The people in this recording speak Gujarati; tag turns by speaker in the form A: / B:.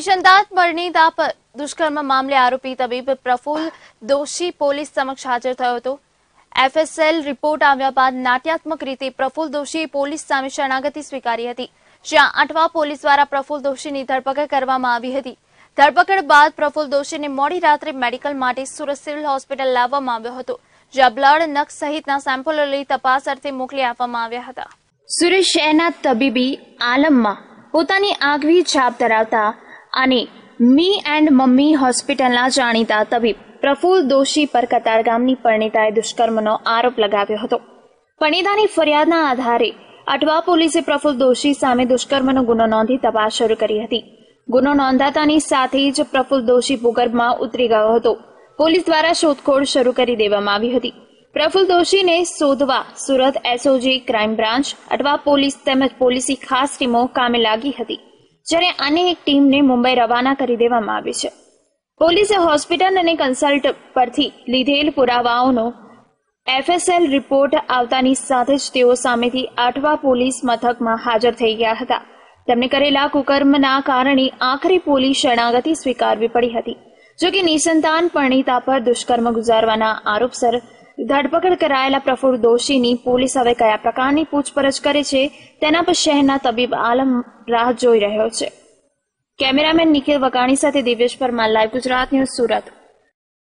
A: કિશનદાસ બળની દુષ્કર્મ મામલે આરોપી તબીબ પ્રફુલ દોશી પોલીસ સમક્ષ હાજર થયો હતો એફએસએલ રિપોર્ટ આવ્યા બાદ નાટ્યાત્મક રીતે પ્રફુલ દોશીએ પોલીસ સામે શરણાગતિ સ્વીકારી હતી જ્યાં આઠવા પોલીસ દ્વારા પ્રફુલ દોશીની ધરપકડ કરવામાં આવી હતી ધરપકડ બાદ પ્રફુલ દોશીને મોડી રાત્રે મેડિકલ માટે સુરત સિવિલ હોસ્પિટલ લાવવામાં આવ્યો હતો જ્યાં બ્લડ નખ સહિતના સેમ્પલો લઈ તપાસ અર્થે મોકલી આપવામાં આવ્યા હતા સુરત શહેરના તબીબી આલમમાં પોતાની આગવી છાપ ધરાવતા અને મી એન્ડ મમ્મી હોસ્પિટલના જાણીતા તબીબ પ્રફુલ દોશી પર કતાર ગામની પરણિતાએ દુષ્કર્મનો આરોપ લગાવ્યો હતો પરણિતાની ફરિયાદના આધારે અટવા પોલીસે પ્રફુલ દોશી સામે દુષ્કર્મનો ગુનો નોંધી તપાસ શરૂ કરી હતી ગુનો નોંધાતાની સાથે જ પ્રફુલ દોશી ભૂગર્ભમાં ઉતરી ગયો હતો પોલીસ દ્વારા શોધખોળ શરૂ કરી દેવામાં આવી હતી પ્રફુલ દોશીને શોધવા Surat SOG crime branch Athwa police તેમજ પોલીસી ખાસ ટીમો કામે લાગી હતી જ્યારે આની એક ટીમને મુંબઈ રવાના કરી દેવામાં આવી છે પોલીસે હોસ્પિટલ અને કન્સલ્ટ પરથી લીધેલ પુરાવાઓનો એફએસએલ રિપોર્ટ આવતાની સાથે જ તેઓ સામેથી આઠવા પોલીસ મથકમાં હાજર થઈ ગયા હતા તેમને કરેલા કુકર્મના કારણે આખરી પોલીસ શરણાગતિ સ્વીકારવી પડી હતી જો કે નિસંતાન પરણિતા પર દુષ્કર્મ ગુજારવાના આરોપસર ધરપકડ કરાયેલા પ્રફુલ દોશીની પોલીસ હવે કયા પ્રકારની પૂછપરછ કરે છે તેના પર શહેરના તબીબ આલમ રાહ જોઈ રહ્યો છે કેમેરામેન નિખિલ વકાણી સાથે દિવ્યેશ પરમાર લાઈવ ગુજરાત ન્યૂઝ સુરત